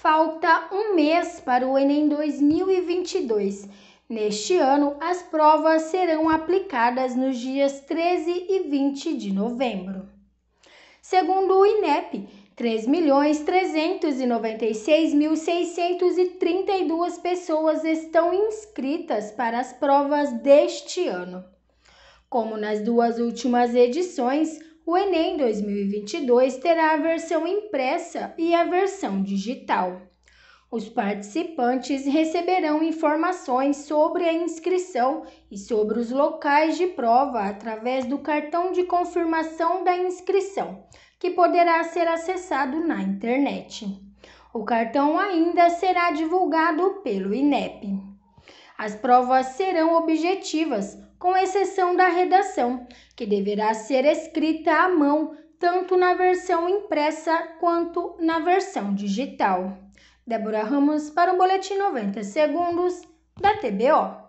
Falta um mês para o Enem 2022. Neste ano, as provas serão aplicadas nos dias 13 e 20 de novembro. Segundo o INEP, 3.396.632 pessoas estão inscritas para as provas deste ano. Como nas duas últimas edições, o Enem 2022 terá a versão impressa e a versão digital. Os participantes receberão informações sobre a inscrição e sobre os locais de prova através do cartão de confirmação da inscrição, que poderá ser acessado na internet. O cartão ainda será divulgado pelo INEP. As provas serão objetivas, com exceção da redação, que deverá ser escrita à mão, tanto na versão impressa quanto na versão digital. Débora Ramos para o Boletim 90 Segundos da TBO.